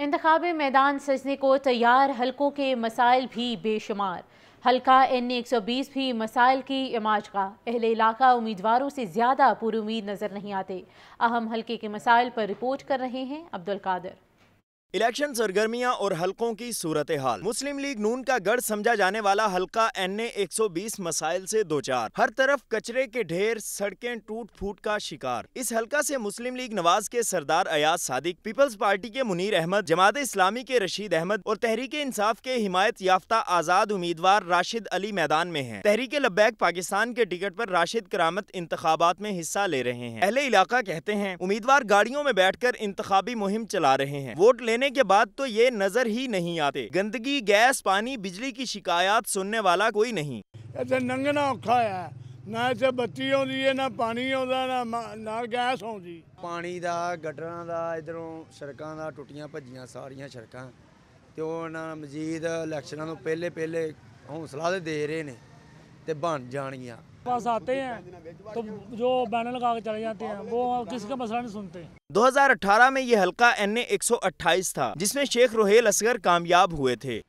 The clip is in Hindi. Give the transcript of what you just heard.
इंतब मैदान सजने को तैयार हलकों के मसाइल भी बेशुमार हल्का एन एक सौ बीस भी मसाइल की इमाज का अहले इलाका उम्मीदवारों से ज़्यादा पुरुद नज़र नहीं आते अहम हल्के के मसाइल पर रिपोर्ट कर रहे हैं अब्दुल कादर इलेक्शन सरगर्मियां और हलकों की सूरत हाल मुस्लिम लीग नून का गढ़ समझा जाने वाला हलका एन ए एक सौ बीस मसाइल से दो चार हर तरफ कचरे के ढेर सड़कें टूट फूट का शिकार इस हलका से मुस्लिम लीग नवाज के सरदार अयाज सादिक पीपल्स पार्टी के मुनीर अहमद जमात इस्लामी के रशीद अहमद और तहरीक इंसाफ के हिमायत याफ्ता आजाद उम्मीदवार राशिद अली मैदान में है तहरीक लब्बैक पाकिस्तान के टिकट आरोप राशिद करामत इंतबात में हिस्सा ले रहे हैं पहले इलाका कहते हैं उम्मीदवार गाड़ियों में बैठ कर इंतबी मुहिम चला रहे हैं वोट लेने होने के बाद तो ये नजर ही नहीं आते गंदगी गैस पानी बिजली की शिकायत सुनने वाला कोई नहीं ਇੱਥੇ ਲੰਘਣਾ ਔਖਾ ਆ ਨਾ ਇੱਥੇ ਬੱਤੀ ਆਉਂਦੀ ਹੈ ਨਾ ਪਾਣੀ ਆਉਂਦਾ ਨਾ ਮ- ਨਾ ਗੈਸ ਆਉਂਦੀ ਪਾਣੀ ਦਾ ਗਟਰਾਂ ਦਾ ਇਧਰੋਂ ਸੜਕਾਂ ਦਾ ਟੁੱਟੀਆਂ ਭੱਜੀਆਂ ਸਾਰੀਆਂ ਸੜਕਾਂ ਤੇ ਉਹ ਨਾ ਮਜ਼ੀਦ ਇਲੈਕਸ਼ਨਾਂ ਤੋਂ ਪਹਿਲੇ ਪਹਿਲੇ ਹੌਸਲਾ ਦੇ ਦੇ ਰਹੇ ਨੇ तो बन जानिया पास आते हैं तो जो बैनर लगा के चले जाते हैं वो किसी का मसला नहीं सुनते 2018 में ये हल्का एन ए था जिसमें शेख रोहेल असगर कामयाब हुए थे